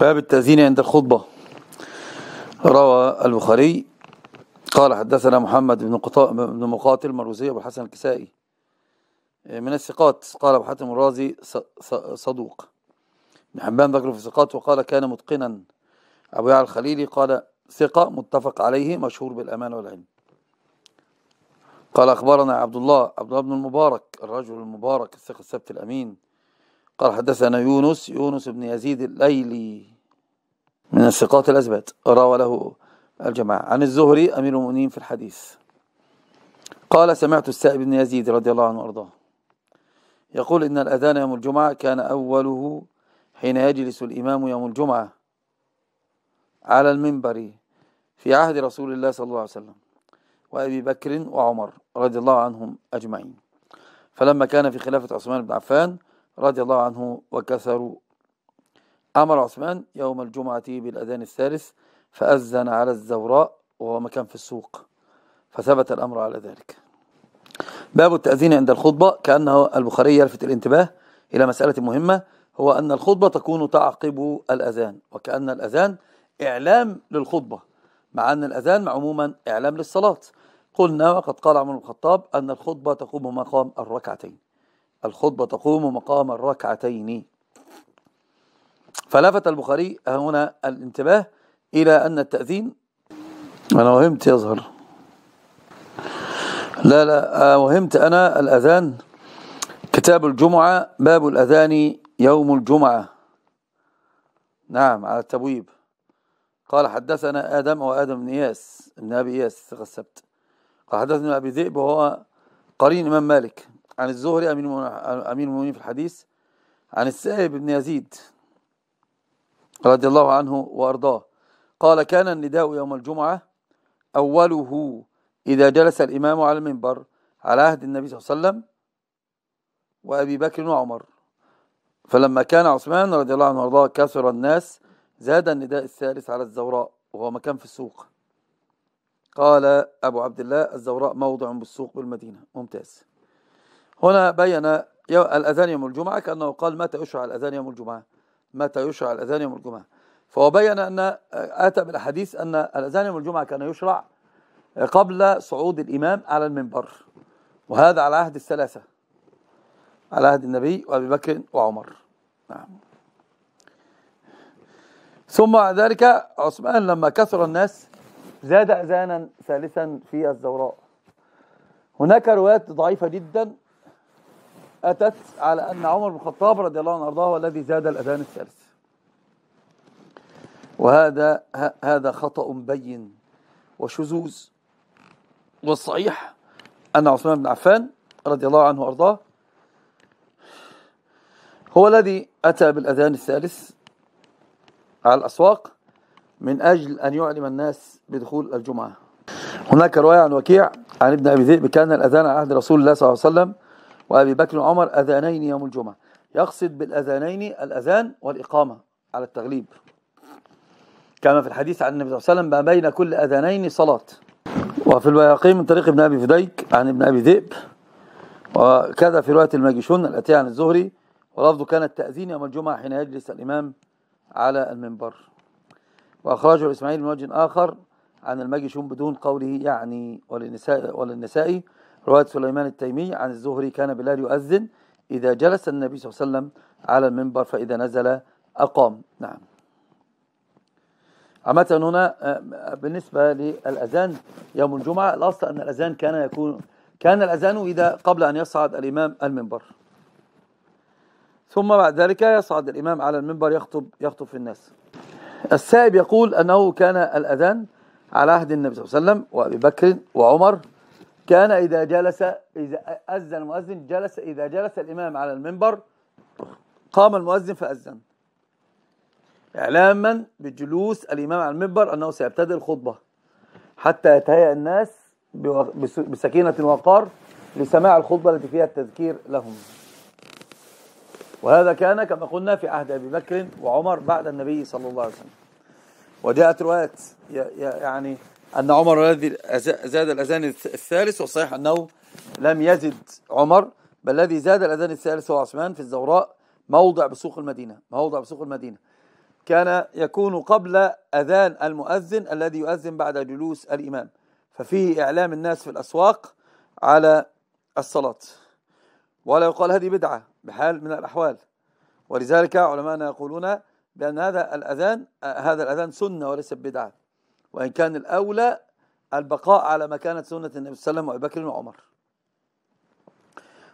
باب التأذين عند الخطبة روى البخاري قال حدثنا محمد بن, بن مقاتل مروزي أبو الحسن الكسائي من الثقات قال أبو حاتم الرازي صدوق ابن حبان ذكره في الثقات وقال كان متقنا أبو يعلى الخليلي قال ثقة متفق عليه مشهور بالأمان والعلم قال أخبرنا عبد الله عبد الله بن المبارك الرجل المبارك الثقة السبت الأمين قال حدثنا يونس يونس بن يزيد الليلي من الثقات الأثبات روى له الجماعة عن الزهري أمير المؤمنين في الحديث قال سمعت السائب بن يزيد رضي الله عنه وارضاه يقول إن الأذان يوم الجمعة كان أوله حين يجلس الإمام يوم الجمعة على المنبر في عهد رسول الله صلى الله عليه وسلم وأبي بكر وعمر رضي الله عنهم أجمعين فلما كان في خلافة عثمان بن عفان رضي الله عنه وكثروا أمر عثمان يوم الجمعة بالأذان الثالث فأذن على الزوراء وهو مكان في السوق فثبت الأمر على ذلك باب التأذين عند الخطبة كأنه البخاري يلفت الانتباه إلى مسألة مهمة هو أن الخطبة تكون تعقب الأذان وكأن الأذان إعلام للخطبة مع أن الأذان عموما إعلام للصلاة قلنا وقد قال عمر بن الخطاب أن الخطبة تقوم مقام الركعتين الخطبة تقوم مقام الركعتين فلفت البخاري هنا الانتباه إلى أن التأذين أنا وهمت يظهر لا لا آه، وهمت أنا الأذان كتاب الجمعة باب الأذان يوم الجمعة نعم على التبويب قال حدثنا آدم وآدم بن إياس بن أبي إياس ثقة السبت قال حدثنا أبي ذئب وهو قرين إمام مالك عن الزهري أمين المؤمنين في الحديث عن السائب بن يزيد رضي الله عنه وأرضاه قال كان النداء يوم الجمعة أوله إذا جلس الإمام على المنبر على عهد النبي صلى الله عليه وسلم وأبي بكر وعمر فلما كان عثمان رضي الله عنه وارضاه كثر الناس زاد النداء الثالث على الزوراء وهو مكان في السوق قال أبو عبد الله الزوراء موضع بالسوق بالمدينة ممتاز هنا بين الأذان يوم الجمعة كأنه قال متى أشرع الأذان يوم الجمعة متى يشرع الأذان يوم الجمعة فهو بين أن آتى بالأحاديث أن الأذان يوم الجمعة كان يشرع قبل صعود الإمام على المنبر وهذا على عهد الثلاثة على عهد النبي وأبي بكر وعمر نعم ثم بعد ذلك عثمان لما كثر الناس زاد أذانا ثالثا في الزوراء هناك روايات ضعيفة جدا أتت على أن عمر بن الخطاب رضي الله عنه وأرضاه هو الذي زاد الأذان الثالث وهذا هذا خطأ بين وشذوذ والصحيح أن عثمان بن عفان رضي الله عنه وأرضاه هو الذي أتى بالأذان الثالث على الأسواق من أجل أن يعلم الناس بدخول الجمعة هناك رواية عن وكيع عن ابن أبي ذئب كان الأذان على عهد رسول الله صلى الله عليه وسلم وأبي بكر وعمر أذانين يوم الجمعة يقصد بالأذانين الأذان والإقامة على التغليب كما في الحديث عن النبي صلى الله عليه وسلم ما بين كل أذانين صلاة وفي البياقي من طريق ابن أبي فديك عن ابن أبي ذئب وكذا في رواية الماجشون الأتي عن الزهري ولفظه كان التأذين يوم الجمعة حين يجلس الإمام على المنبر وأخرجه إسماعيل من وجه آخر عن الماجشون بدون قوله يعني وللنساء وللنسائي رواية سليمان التيمي عن الزهري كان بلال يؤذن إذا جلس النبي صلى الله عليه وسلم على المنبر فإذا نزل أقام نعم عامة هنا آه، بالنسبة للأذان يوم الجمعة الأصل أن الأذان كان يكون كان الأذان إذا قبل أن يصعد الإمام المنبر ثم بعد ذلك يصعد الإمام على المنبر يخطب يخطب في الناس السائب يقول أنه كان الأذان على عهد النبي صلى الله عليه وسلم وأبي بكر وعمر كان إذا جلس إذا أذن المؤذن جلس إذا جلس الإمام على المنبر قام المؤذن فأذن إعلاما بجلوس الإمام على المنبر أنه سيبتدئ الخطبة حتى يتهيأ الناس بسكينة وقار لسماع الخطبة التي فيها التذكير لهم وهذا كان كما قلنا في عهد أبي بكر وعمر بعد النبي صلى الله عليه وسلم وجاءت رواية يعني أن عمر الذي زاد الأذان الثالث وصحيح أنه لم يزد عمر بل الذي زاد الأذان الثالث هو عثمان في الزوراء موضع بسوق المدينة موضع بسوق المدينة كان يكون قبل أذان المؤذن الذي يؤذن بعد جلوس الإمام ففيه إعلام الناس في الأسواق على الصلاة ولا يقال هذه بدعة بحال من الأحوال ولذلك علماءنا يقولون بأن هذا الأذان هذا الأذان سنة وليس بدعة وإن كان الأولى البقاء على ما كانت سنة النبي صلى الله عليه وسلم وأبي بكر وعمر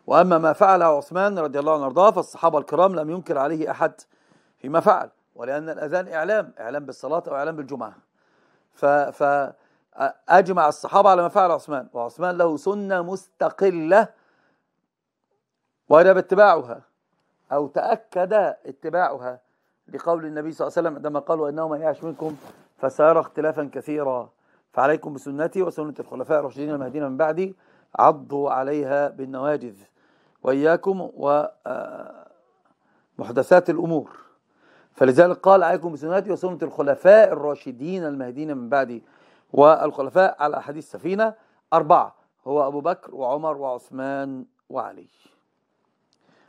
وأما ما فعله عثمان رضي الله عنه وارضاه فالصحابة الكرام لم ينكر عليه أحد فيما فعل ولأن الأذان إعلام إعلام بالصلاة أو إعلام بالجمعة ف, ف أجمع الصحابة على ما فعل عثمان وعثمان له سنة مستقلة وجب اتباعها أو تأكد اتباعها لقول النبي صلى الله عليه وسلم عندما قالوا وإنه من يعش منكم فسيرى اختلافا كثيرا فعليكم بسنتي وسنة الخلفاء الراشدين المهديين من بعدي عضوا عليها بالنواجذ وإياكم ومحدثات آه، الأمور فلذلك قال عليكم بسنتي وسنة الخلفاء الراشدين المهديين من بعدي والخلفاء على حديث سفينة أربعة هو أبو بكر وعمر وعثمان وعلي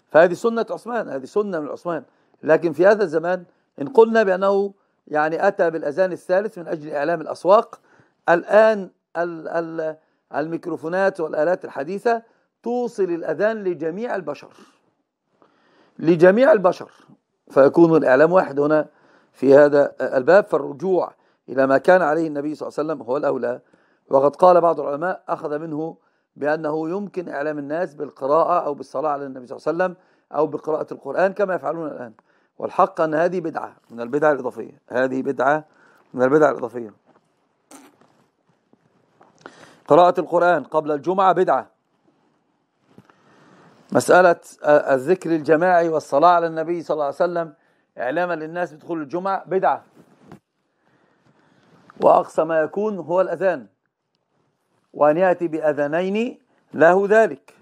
فهذه سنة عثمان هذه سنة من عثمان لكن في هذا الزمان إن قلنا بأنه يعني أتى بالأذان الثالث من أجل إعلام الأسواق الآن الميكروفونات والآلات الحديثة توصل الأذان لجميع البشر لجميع البشر فيكون الإعلام واحد هنا في هذا الباب فالرجوع إلى ما كان عليه النبي صلى الله عليه وسلم هو الأولى وقد قال بعض العلماء أخذ منه بأنه يمكن إعلام الناس بالقراءة أو بالصلاة على النبي صلى الله عليه وسلم أو بقراءة القرآن كما يفعلون الآن والحق أن هذه بدعة من البدع الإضافية هذه بدعة من البدع الإضافية قراءة القرآن قبل الجمعة بدعة مسألة الذكر الجماعي والصلاة على النبي صلى الله عليه وسلم إعلاما للناس بدخول الجمعة بدعة وأقصى ما يكون هو الأذان وأن يأتي بأذانين له ذلك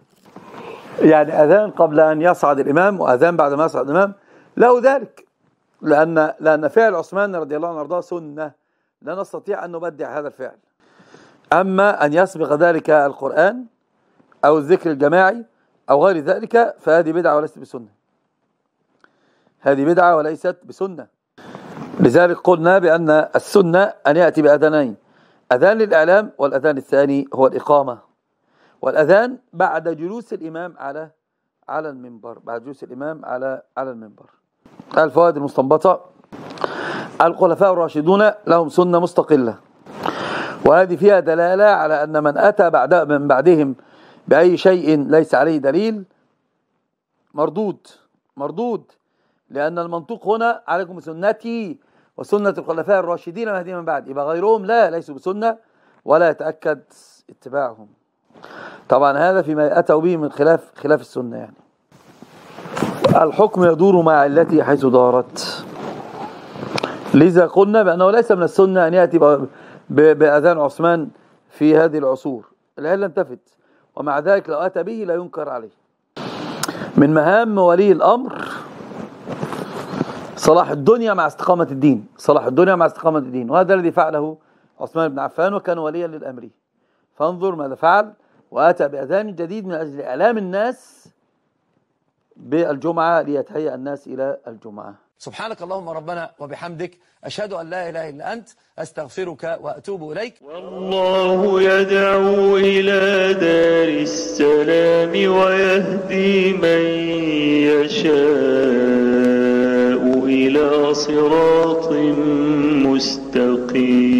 يعني أذان قبل أن يصعد الإمام وأذان بعد ما يصعد الإمام له ذلك لأن لأن فعل عثمان رضي الله عنه وارضاه سنة لا نستطيع أن نبدع هذا الفعل أما أن يسبق ذلك القرآن أو الذكر الجماعي أو غير ذلك فهذه بدعة وليست بسنة هذه بدعة وليست بسنة لذلك قلنا بأن السنة أن يأتي بأذانين أذان للإعلام والأذان الثاني هو الإقامة والأذان بعد جلوس الإمام على على المنبر بعد جلوس الإمام على على المنبر الفوائد المستنبطة الخلفاء الراشدون لهم سنة مستقلة وهذه فيها دلالة على أن من أتى بعد من بعدهم بأي شيء ليس عليه دليل مردود مردود لأن المنطوق هنا عليكم بسنتي وسنة الخلفاء الراشدين المهديين من بعد يبقى غيرهم لا ليسوا بسنة ولا يتأكد اتباعهم طبعا هذا فيما أتوا به من خلاف خلاف السنة يعني الحكم يدور مع التي حيث دارت لذا قلنا بأنه ليس من السنة أن يأتي بأذان عثمان في هذه العصور الآن لم تفت ومع ذلك لو أتى به لا ينكر عليه من مهام ولي الأمر صلاح الدنيا مع استقامة الدين صلاح الدنيا مع استقامة الدين وهذا الذي فعله عثمان بن عفان وكان وليا للأمر فانظر ماذا فعل وأتى بأذان جديد من أجل إعلام الناس بالجمعة ليتهيأ الناس إلى الجمعة سبحانك اللهم ربنا وبحمدك أشهد أن لا إله إلا أنت أستغفرك وأتوب إليك والله يدعو إلى دار السلام ويهدي من يشاء إلى صراط مستقيم